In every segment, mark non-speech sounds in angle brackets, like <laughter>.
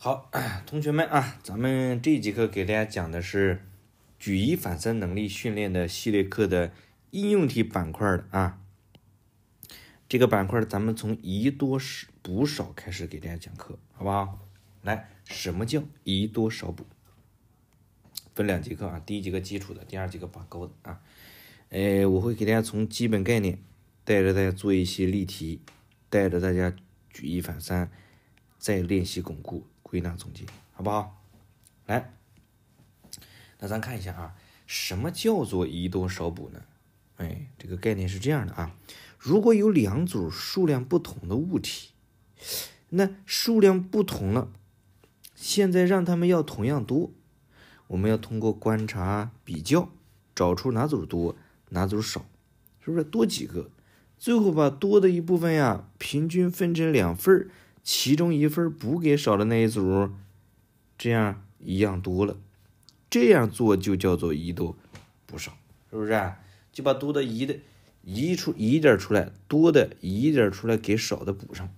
好，<clears throat> 同学们啊，咱们这节课给大家讲的是举一反三能力训练的系列课的应用题板块的啊，这个板块咱们从移多是补少开始给大家讲课，好不好？来，什么叫移多少补？分两节课啊，第一节课基础的，第二节课拔高的啊。哎，我会给大家从基本概念，带着大家做一些例题，带着大家举一反三，再练习巩固。归纳总结，好不好？来，那咱看一下啊，什么叫做移多少补呢？哎，这个概念是这样的啊，如果有两组数量不同的物体，那数量不同了，现在让他们要同样多，我们要通过观察比较，找出哪组多，哪组少，是不是多几个？最后把多的一部分呀，平均分成两份儿。其中一份补给少的那一组，这样一样多了。这样做就叫做移多补少，是不是？就把多的移的移出移点出来，多的移一点出来给少的补上。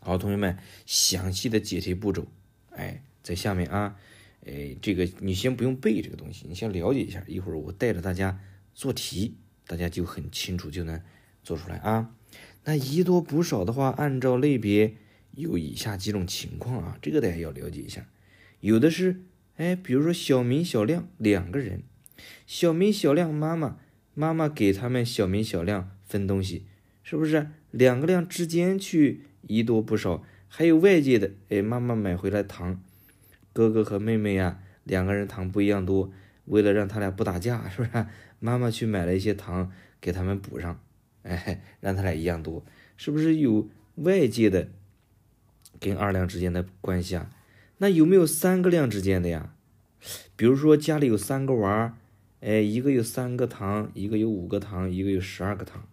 好，同学们，详细的解题步骤，哎，在下面啊。哎，这个你先不用背这个东西，你先了解一下。一会儿我带着大家做题，大家就很清楚就能做出来啊。那移多补少的话，按照类别有以下几种情况啊，这个大家要了解一下。有的是，哎，比如说小明小亮两个人，小明小亮妈妈，妈妈给他们小明小亮分东西，是不是？两个量之间去移多补少。还有外界的，哎，妈妈买回来糖，哥哥和妹妹呀，两个人糖不一样多，为了让他俩不打架，是不是？妈妈去买了一些糖给他们补上。哎，<laughs> 让他俩一样多，是不是有外界的跟二量之间的关系啊？那有没有三个量之间的呀？比如说家里有三个娃儿，哎，一个有三个糖，一个有五个糖，一个有十二个糖，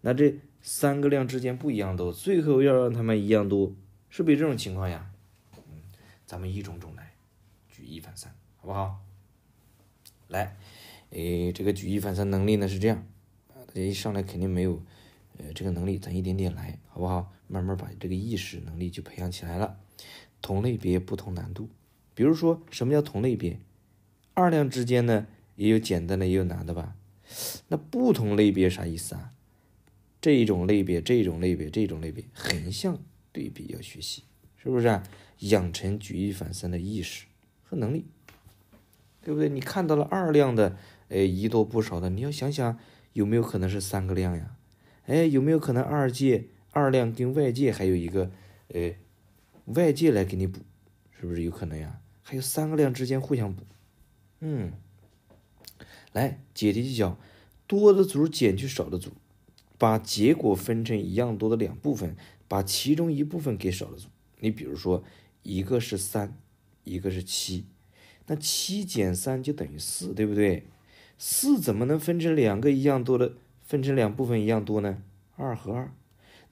那这三个量之间不一样多，最后要让他们一样多，是不是这种情况呀？嗯，咱们一种种来，举一反三，好不好？来，哎，这个举一反三能力呢是这样。大家一上来肯定没有，呃，这个能力，咱一点点来，好不好？慢慢把这个意识、能力就培养起来了。同类别不同难度，比如说，什么叫同类别？二量之间呢，也有简单的，也有难的吧？那不同类别啥意思啊？这一种类别，这一种类别，这一种类别，横向对比要学习，是不是？养成举一反三的意识和能力，对不对？你看到了二量的，哎，一多不少的，你要想想。有没有可能是三个量呀？哎，有没有可能二界二量跟外界还有一个，哎，外界来给你补，是不是有可能呀？还有三个量之间互相补，嗯，来解题技巧，多的组减去少的组，把结果分成一样多的两部分，把其中一部分给少的组。你比如说，一个是三，一个是七，那七减三就等于四，对不对？四怎么能分成两个一样多的？分成两部分一样多呢？二和二，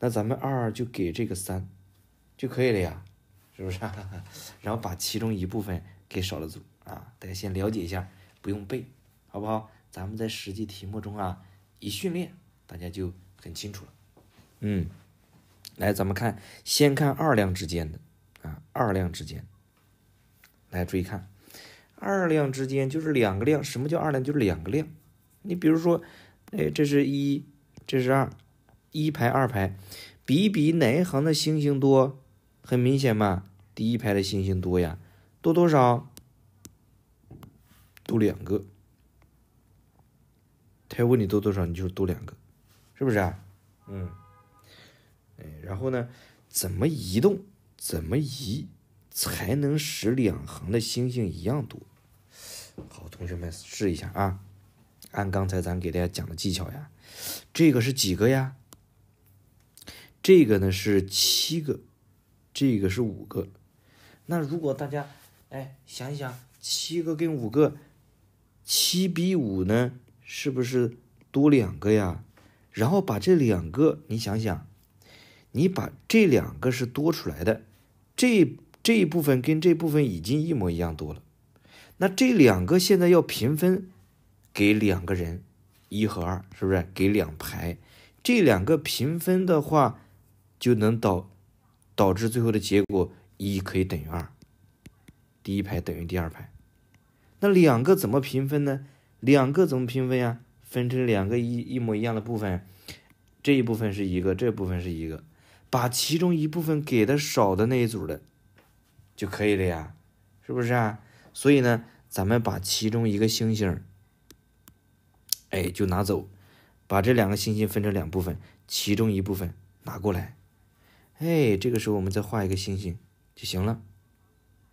那咱们二就给这个三就可以了呀，是不是？<laughs> 然后把其中一部分给少了组啊，大家先了解一下，不用背，好不好？咱们在实际题目中啊，一训练，大家就很清楚了。嗯，来，咱们看，先看二量之间的啊，二量之间，来注意看。二量之间就是两个量，什么叫二量就是两个量。你比如说，哎，这是一，这是二，一排二排，比一比哪一行的星星多，很明显嘛，第一排的星星多呀，多多少？多两个。他要问你多多少，你就多两个，是不是啊？嗯，哎，然后呢，怎么移动？怎么移？才能使两行的星星一样多。好，同学们试一下啊，按刚才咱给大家讲的技巧呀，这个是几个呀？这个呢是七个，这个是五个。那如果大家哎想一想，七个跟五个，七比五呢是不是多两个呀？然后把这两个，你想想，你把这两个是多出来的这。这一部分跟这部分已经一模一样多了，那这两个现在要平分，给两个人，一和二，是不是给两排？这两个平分的话，就能导导致最后的结果一可以等于二，第一排等于第二排。那两个怎么平分呢？两个怎么平分呀？分成两个一一模一样的部分，这一部分是一个，这部分是一个，把其中一部分给的少的那一组的。就可以了呀，是不是啊？所以呢，咱们把其中一个星星，哎，就拿走，把这两个星星分成两部分，其中一部分拿过来，哎，这个时候我们再画一个星星就行了，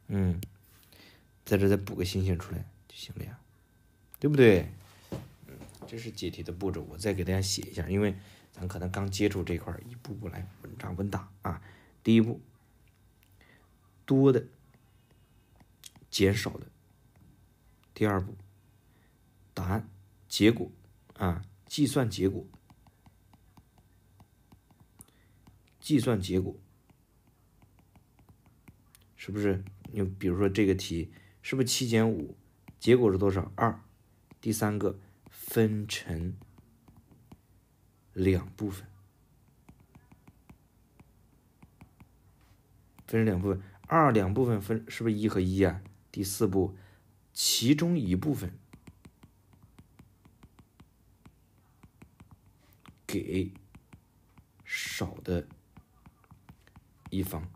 嗯，在这再补个星星出来就行了呀，对不对？这是解题的步骤，我再给大家写一下，因为咱可能刚接触这块儿，一步步来，稳扎稳打啊，第一步。多的，减少的。第二步，答案，结果啊，计算结果，计算结果，是不是？你比如说这个题，是不是七减五，结果是多少？二。第三个，分成两部分，分成两部分。二两部分分是不是一和一啊？第四步，其中一部分给少的一方，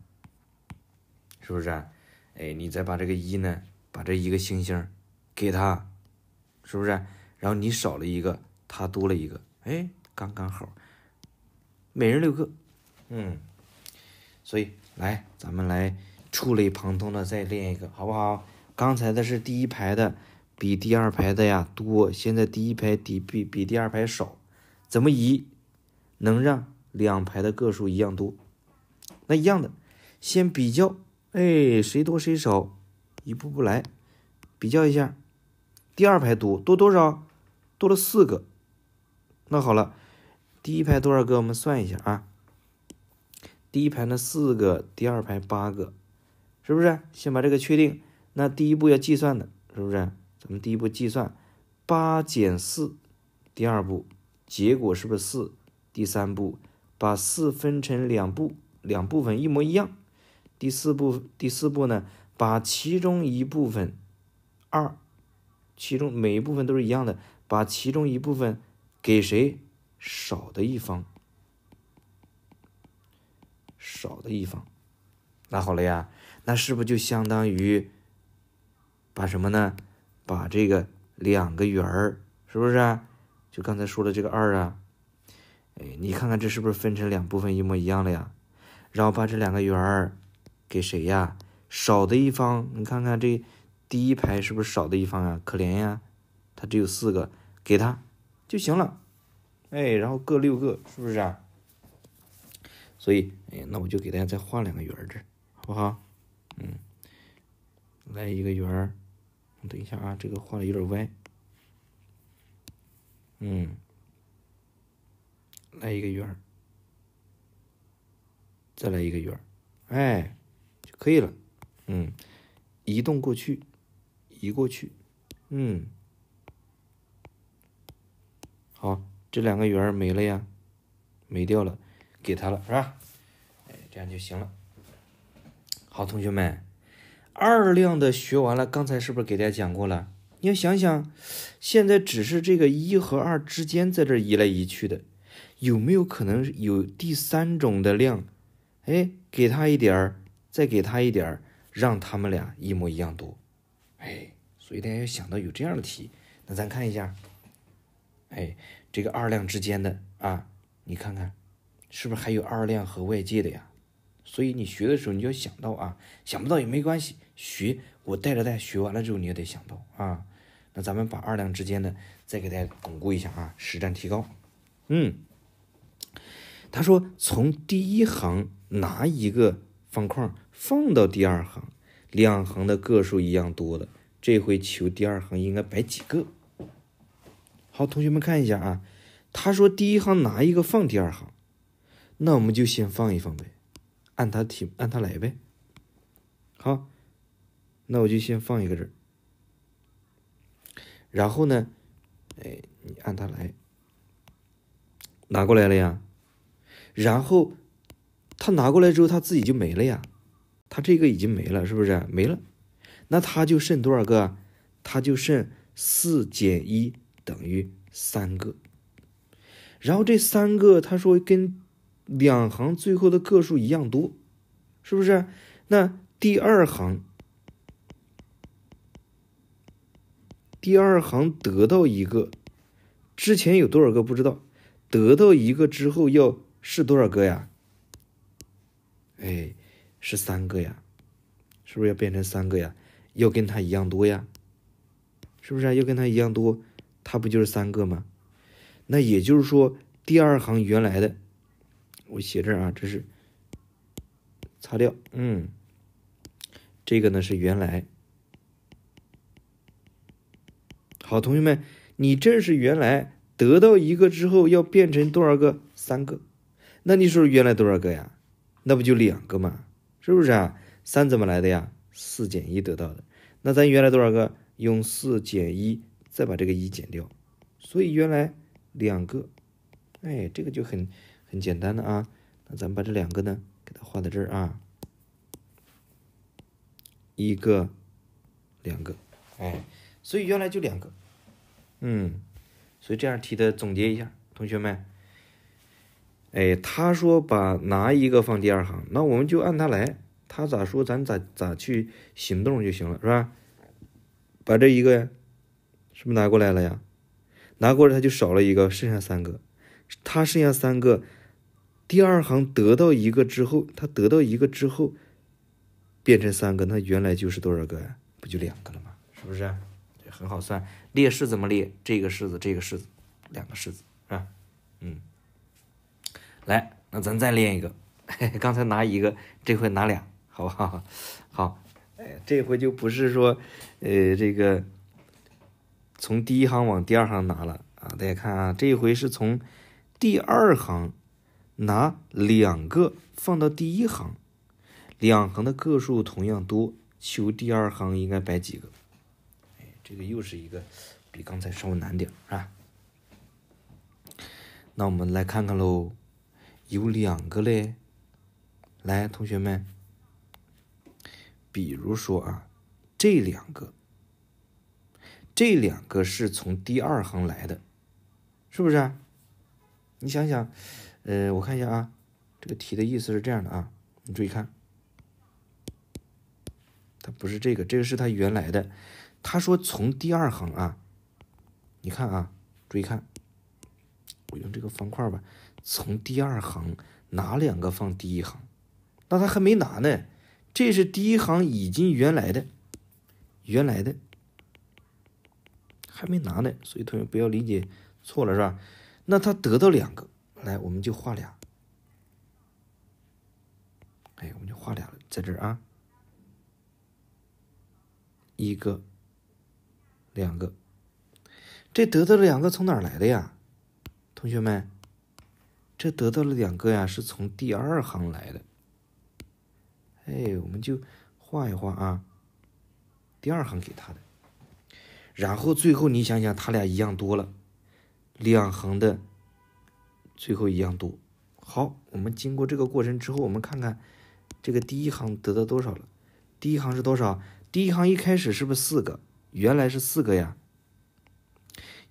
是不是啊？哎，你再把这个一呢，把这一个星星给他，是不是？然后你少了一个，他多了一个，哎，刚刚好，每人六个，嗯。所以来，咱们来。触类旁通的，再练一个，好不好？刚才的是第一排的比第二排的呀多，现在第一排比比比第二排少，怎么移能让两排的个数一样多？那一样的，先比较，哎，谁多谁少，一步步来，比较一下，第二排多多多少，多了四个，那好了，第一排多少个？我们算一下啊，第一排呢四个，第二排八个。是不是先把这个确定？那第一步要计算的，是不是？咱们第一步计算八减四，第二步结果是不是四？第三步把四分成两步，两部分一模一样。第四步，第四步呢，把其中一部分二，其中每一部分都是一样的，把其中一部分给谁少的一方？少的一方。那好了呀，那是不是就相当于把什么呢？把这个两个圆儿，是不是？就刚才说的这个二啊？哎，你看看这是不是分成两部分一模一样了呀？然后把这两个圆儿给谁呀？少的一方，你看看这第一排是不是少的一方啊？可怜呀，他只有四个，给他就行了。哎，然后各六个，是不是啊？所以，哎，那我就给大家再画两个圆儿，这。好，嗯，来一个圆儿。等一下啊，这个画的有点歪。嗯，来一个圆儿，再来一个圆儿，哎，就可以了。嗯，移动过去，移过去。嗯，好，这两个圆儿没了呀，没掉了，给他了是吧？哎，这样就行了。好，同学们，二量的学完了，刚才是不是给大家讲过了？你要想想，现在只是这个一和二之间在这移来移去的，有没有可能有第三种的量？哎，给它一点儿，再给它一点儿，让他们俩一模一样多。哎，所以大家要想到有这样的题，那咱看一下，哎，这个二量之间的啊，你看看，是不是还有二量和外界的呀？所以你学的时候，你要想到啊，想不到也没关系。学我带着大家学完了之后，你也得想到啊。那咱们把二两之间的再给大家巩固一下啊，实战提高。嗯，他说从第一行拿一个方块放到第二行，两行的个数一样多的，这回求第二行应该摆几个？好，同学们看一下啊。他说第一行拿一个放第二行，那我们就先放一放呗。按他题，按他来呗。好，那我就先放一个这儿，然后呢，哎，你按他来，拿过来了呀。然后他拿过来之后，他自己就没了呀。他这个已经没了，是不是没了？那他就剩多少个？他就剩四减一等于三个。然后这三个，他说跟。两行最后的个数一样多，是不是？那第二行，第二行得到一个之前有多少个不知道？得到一个之后要是多少个呀？哎，是三个呀，是不是要变成三个呀？要跟它一样多呀，是不是啊？要跟它一样多，它不就是三个吗？那也就是说，第二行原来的。我写这儿啊，这是擦掉。嗯，这个呢是原来。好，同学们，你这是原来得到一个之后要变成多少个？三个。那你说原来多少个呀？那不就两个嘛，是不是啊？三怎么来的呀？四减一得到的。那咱原来多少个？用四减一，再把这个一减掉。所以原来两个。哎，这个就很。很简单的啊，那咱们把这两个呢，给它画在这儿啊，一个，两个，哎，所以原来就两个，嗯，所以这样题的总结一下，同学们，哎，他说把拿一个放第二行，那我们就按他来，他咋说咱咋咋去行动就行了，是吧？把这一个，是不是拿过来了呀？拿过来他就少了一个，剩下三个，他剩下三个。第二行得到一个之后，他得到一个之后，变成三个，那原来就是多少个呀？不就两个了吗？是不是？很好算。列式怎么列？这个式子，这个式子，两个式子，是吧？嗯。来，那咱再练一个。<laughs> 刚才拿一个，这回拿俩，好不好？好。哎，这回就不是说，呃，这个从第一行往第二行拿了啊。大家看啊，这一回是从第二行。拿两个放到第一行，两行的个数同样多，求第二行应该摆几个？哎，这个又是一个比刚才稍微难点儿，是吧？那我们来看看喽，有两个嘞，来，同学们，比如说啊，这两个，这两个是从第二行来的，是不是？你想想。呃，我看一下啊，这个题的意思是这样的啊，你注意看，它不是这个，这个是他原来的。他说从第二行啊，你看啊，注意看，我用这个方块吧，从第二行拿两个放第一行，那他还没拿呢，这是第一行已经原来的，原来的还没拿呢，所以同学不要理解错了是吧？那他得到两个。来，我们就画俩。哎，我们就画俩了，在这儿啊，一个，两个。这得到了两个从哪儿来的呀？同学们，这得到了两个呀，是从第二行来的。哎，我们就画一画啊，第二行给他的。然后最后你想想，他俩一样多了，两行的。最后一样多。好，我们经过这个过程之后，我们看看这个第一行得到多少了。第一行是多少？第一行一开始是不是四个？原来是四个呀。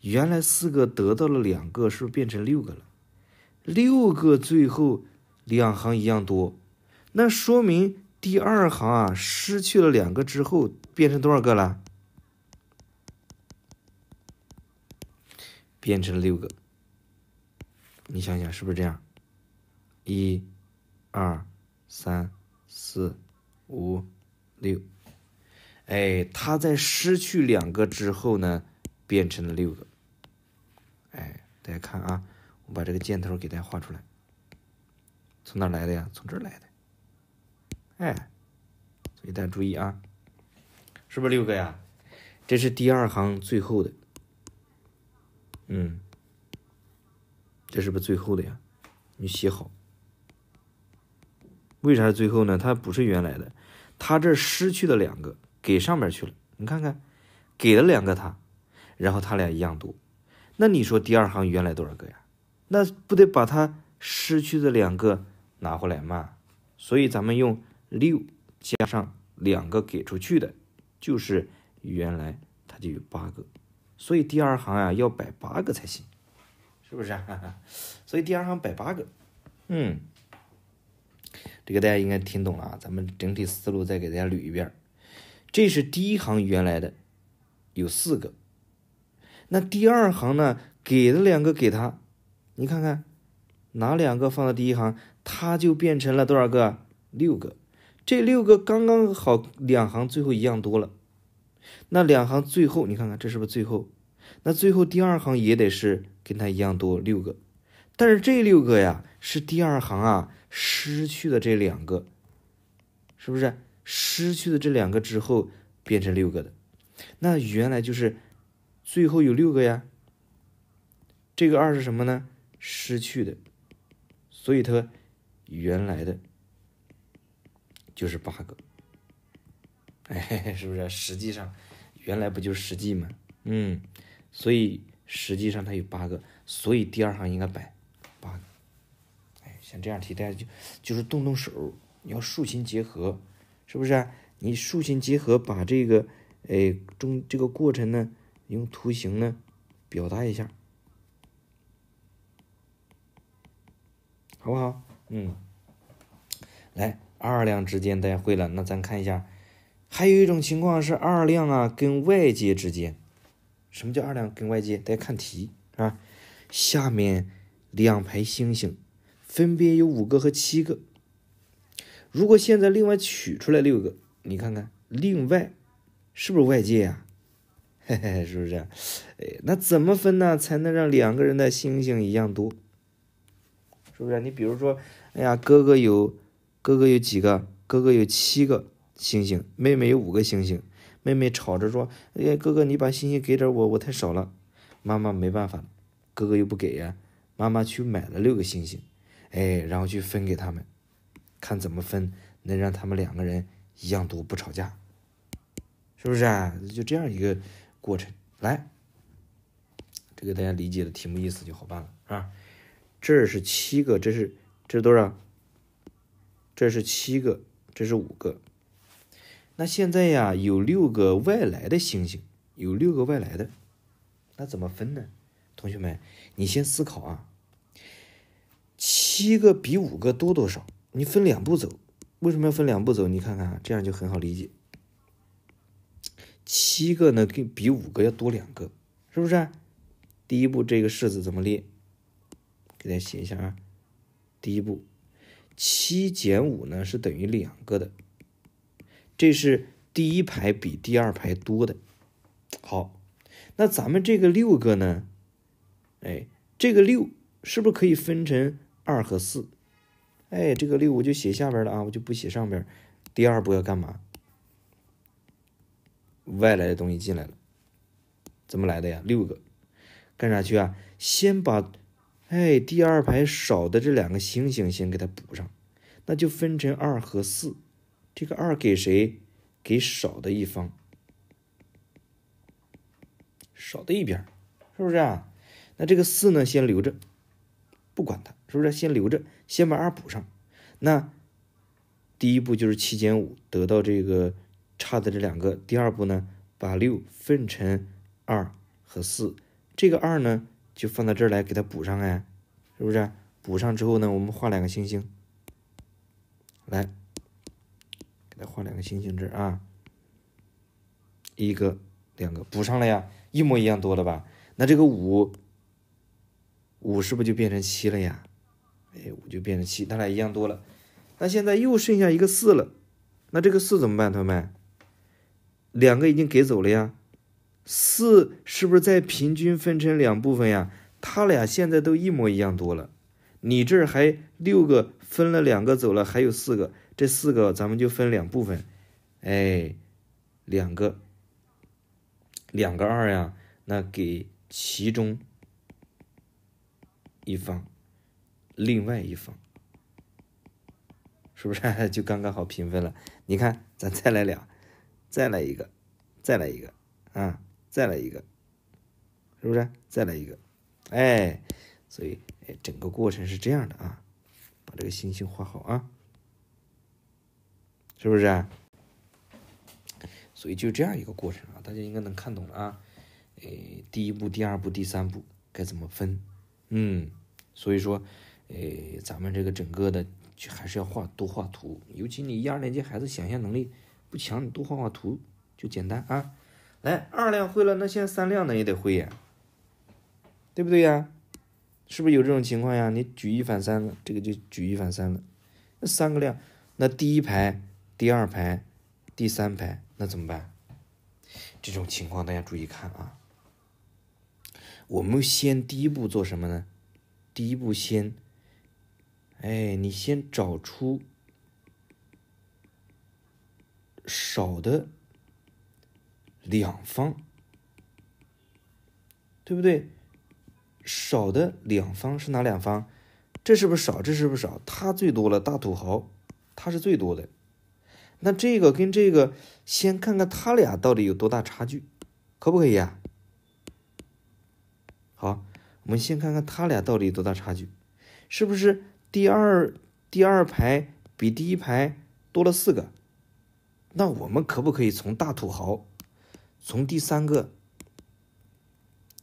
原来四个得到了两个，是不是变成六个了？六个最后两行一样多，那说明第二行啊失去了两个之后变成多少个了？变成六个。你想想是不是这样？一、二、三、四、五、六，哎，它在失去两个之后呢，变成了六个。哎，大家看啊，我把这个箭头给大家画出来，从哪来的呀？从这儿来的。哎，所以大家注意啊，是不是六个呀？这是第二行最后的，嗯。这是不是最后的呀？你写好。为啥是最后呢？它不是原来的，它这失去的两个给上面去了。你看看，给了两个它，然后它俩一样多。那你说第二行原来多少个呀？那不得把它失去的两个拿回来嘛？所以咱们用六加上两个给出去的，就是原来它就有八个。所以第二行呀，要摆八个才行。是不是？啊？<laughs> 所以第二行摆八个，嗯，这个大家应该听懂了。啊。咱们整体思路再给大家捋一遍。这是第一行原来的有四个，那第二行呢给了两个给他，你看看哪两个放在第一行，它就变成了多少个？六个，这六个刚刚好两行最后一样多了。那两行最后你看看这是不是最后？那最后第二行也得是跟它一样多六个，但是这六个呀是第二行啊失去的这两个，是不是失去的这两个之后变成六个的？那原来就是最后有六个呀。这个二是什么呢？失去的，所以它原来的就是八个。<laughs> 哎，是不是？实际上原来不就是实际吗？嗯。所以实际上它有八个，所以第二行应该摆八个。哎，像这样题，大家就就是动动手，你要竖形结合，是不是？你竖形结合，把这个，哎，中这个过程呢，用图形呢表达一下，好不好？嗯，来，二量之间大家会了，那咱看一下，还有一种情况是二量啊跟外界之间。什么叫二两跟外界？大家看题啊，下面两排星星分别有五个和七个。如果现在另外取出来六个，你看看另外是不是外界呀？嘿 <laughs> 嘿，是不是？哎，那怎么分呢？才能让两个人的星星一样多？是不是？你比如说，哎呀，哥哥有哥哥有几个？哥哥有七个星星，妹妹有五个星星。妹妹吵着说：“哎，呀，哥哥，你把星星给点我，我太少了。”妈妈没办法哥哥又不给呀。妈妈去买了六个星星，哎，然后去分给他们，看怎么分能让他们两个人一样多，不吵架，是不是啊？就这样一个过程来，这个大家理解的题目意思就好办了啊。这是七个，这是这多少？这是七个，这是五个。那现在呀，有六个外来的星星，有六个外来的，那怎么分呢？同学们，你先思考啊。七个比五个多多少？你分两步走。为什么要分两步走？你看看，这样就很好理解。七个呢，比比五个要多两个，是不是？第一步，这个式子怎么列？给大家写一下啊。第一步，七减五呢，是等于两个的。这是第一排比第二排多的。好，那咱们这个六个呢？哎，这个六是不是可以分成二和四？哎，这个六我就写下边了啊，我就不写上边。第二步要干嘛？外来的东西进来了，怎么来的呀？六个，干啥去啊？先把，哎，第二排少的这两个星星先给它补上，那就分成二和四。这个二给谁？给少的一方，少的一边，是不是啊？那这个四呢？先留着，不管它，是不是？先留着，先把二补上。那第一步就是七减五，得到这个差的这两个。第二步呢，把六分成二和四，这个二呢，就放到这儿来给它补上，哎，是不是？补上之后呢，我们画两个星星，来。再画两个星星，这儿啊，一个两个补上了呀，一模一样多了吧？那这个五五是不是就变成七了呀？哎，五就变成七，它俩一样多了。那现在又剩下一个四了，那这个四怎么办，同学们？两个已经给走了呀，四是不是再平均分成两部分呀？它俩现在都一模一样多了。你这儿还六个，分了两个走了，还有四个。这四个咱们就分两部分，哎，两个，两个二呀，那给其中一方，另外一方，是不是 <laughs> 就刚刚好平分了？你看，咱再来俩，再来一个，再来一个啊，再来一个，是不是再来一个？哎，所以整个过程是这样的啊，把这个星星画好啊。是不是？所以就这样一个过程啊，大家应该能看懂了啊。诶，第一步、第二步、第三步该怎么分？嗯，所以说，诶，咱们这个整个的就还是要画多画图，尤其你一二年级孩子想象能力不强，你多画画图就简单啊。来，二量会了，那现在三量呢也得会呀，对不对呀？是不是有这种情况呀？你举一反三了，这个就举一反三了。那三个量，那第一排。第二排，第三排，那怎么办？这种情况，大家注意看啊！我们先第一步做什么呢？第一步先，哎，你先找出少的两方，对不对？少的两方是哪两方？这是不是少？这是不是少？他最多了，大土豪，他是最多的。那这个跟这个，先看看他俩到底有多大差距，可不可以啊？好，我们先看看他俩到底有多大差距，是不是第二第二排比第一排多了四个？那我们可不可以从大土豪，从第三个，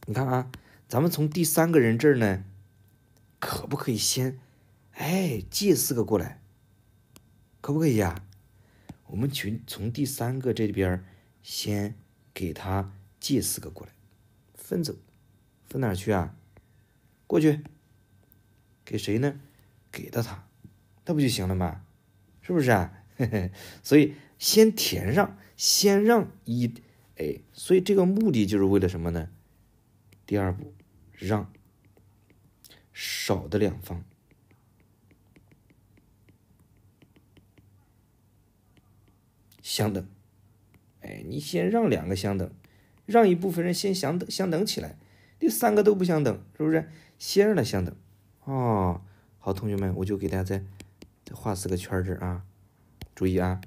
你看啊，咱们从第三个人这儿呢，可不可以先，哎，借四个过来，可不可以啊？我们群从第三个这边先给他借四个过来，分走，分哪去啊？过去，给谁呢？给到他，那不就行了吗？是不是啊？<laughs> 所以先填上，先让一，哎，所以这个目的就是为了什么呢？第二步，让少的两方。相等，哎，你先让两个相等，让一部分人先相等相等起来，第三个都不相等，是不是？先让它相等。哦，好，同学们，我就给大家再画四个圈儿，这儿啊，注意啊，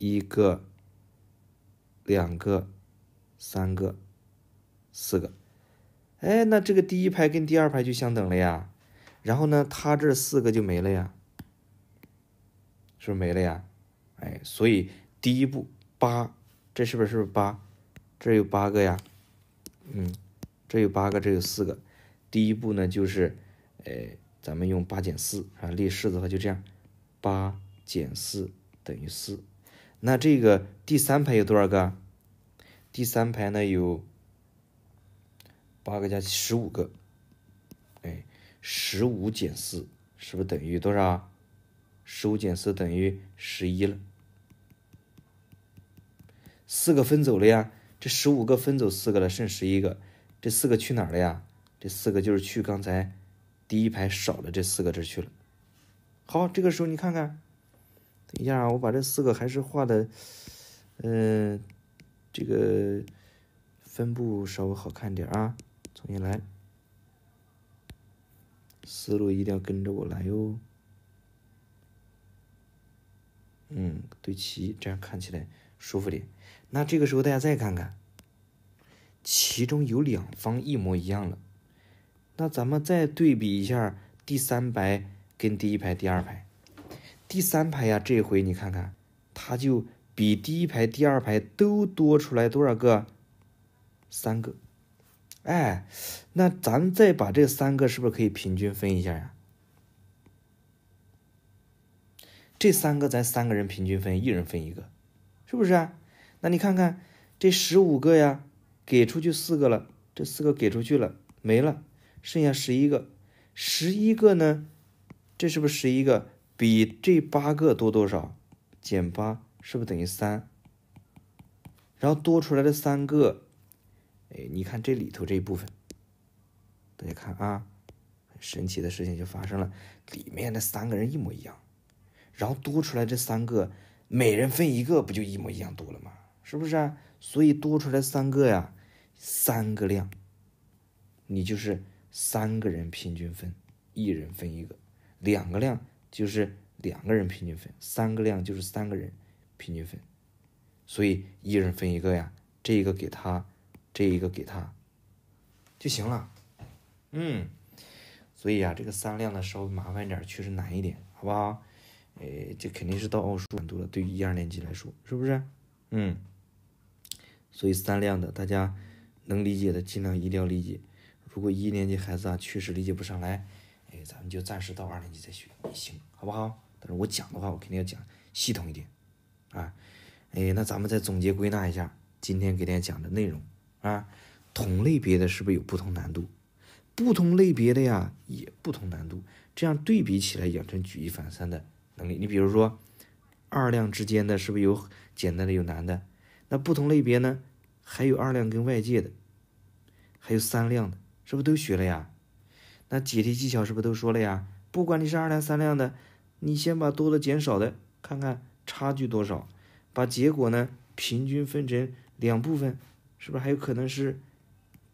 一个、两个、三个、四个。哎，那这个第一排跟第二排就相等了呀，然后呢，它这四个就没了呀。是不是没了呀？哎，所以第一步八，这是不是是不是八？这有八个呀，嗯，这有八个，这有四个。第一步呢，就是，哎，咱们用八减四啊，列式子的话就这样，八减四等于四。那这个第三排有多少个？第三排呢有八个加十五个，哎，十五减四是不是等于多少？十五减四等于十一了，四个分走了呀，这十五个分走四个了，剩十一个。这四个去哪儿了呀？这四个就是去刚才第一排少了这四个这去了。好，这个时候你看看，等一下，我把这四个还是画的，嗯，这个分布稍微好看点啊。重新来，思路一定要跟着我来哟。嗯，对齐，这样看起来舒服点。那这个时候大家再看看，其中有两方一模一样了。那咱们再对比一下第三排跟第一排、第二排，第三排呀，这回你看看，它就比第一排、第二排都多出来多少个？三个。哎，那咱再把这三个是不是可以平均分一下呀？这三个咱三个人平均分，一人分一个，是不是啊？那你看看这十五个呀，给出去四个了，这四个给出去了，没了，剩下十一个。十一个呢，这是不是十一个比这八个多多少？减八是不是等于三？然后多出来的三个，哎，你看这里头这一部分，大家看啊，神奇的事情就发生了，里面的三个人一模一样。然后多出来这三个，每人分一个，不就一模一样多了吗？是不是啊？所以多出来三个呀，三个量，你就是三个人平均分，一人分一个；两个量就是两个人平均分，三个量就是三个人平均分。所以一人分一个呀，这一个给他，这一个给他，就行了。嗯，所以啊，这个三量呢稍微麻烦点，确实难一点，好不好？哎，这肯定是到奥数难度了。对于一二年级来说，是不是？嗯，所以三量的大家能理解的尽量一定要理解。如果一年级孩子啊确实理解不上来，哎，咱们就暂时到二年级再学也行，好不好？但是我讲的话，我肯定要讲系统一点啊。哎，那咱们再总结归纳一下今天给大家讲的内容啊。同类别的是不是有不同难度？不同类别的呀也不同难度，这样对比起来养成举一反三的。能力，你比如说，二量之间的是不是有简单的有难的？那不同类别呢？还有二量跟外界的，还有三量的，是不是都学了呀？那解题技巧是不是都说了呀？不管你是二量三量的，你先把多的减少的看看差距多少，把结果呢平均分成两部分，是不是还有可能是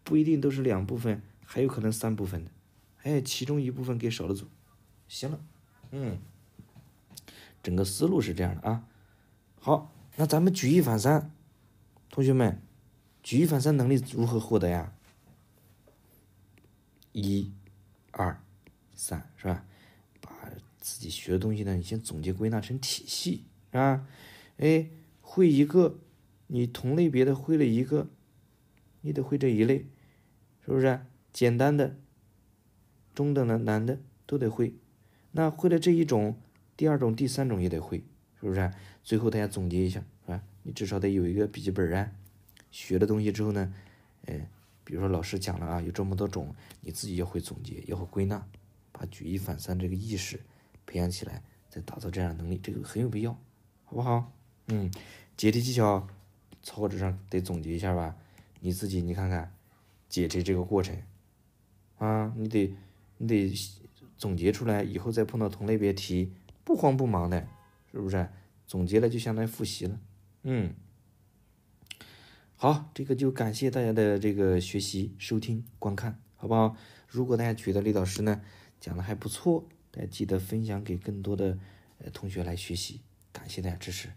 不一定都是两部分，还有可能三部分的？哎，其中一部分给少了组，行了，嗯。整个思路是这样的啊，好，那咱们举一反三，同学们，举一反三能力如何获得呀？一、二、三，是吧？把自己学的东西呢，你先总结归纳成体系啊。哎，会一个，你同类别的会了一个，你得会这一类，是不是？简单的、中等的、难的都得会。那会了这一种。第二种、第三种也得会，是不是？最后大家总结一下啊！你至少得有一个笔记本啊。学了东西之后呢，呃，比如说老师讲了啊，有这么多种，你自己要会总结，要会归纳，把举一反三这个意识培养起来，再打造这样的能力，这个很有必要，好不好？嗯，解题技巧，草稿纸上得总结一下吧。你自己你看看，解题这个过程啊，你得你得总结出来，以后再碰到同类别题。不慌不忙的，是不是？总结了就相当于复习了，嗯，好，这个就感谢大家的这个学习、收听、观看，好不好？如果大家觉得李老师呢讲的还不错，大家记得分享给更多的呃同学来学习，感谢大家支持。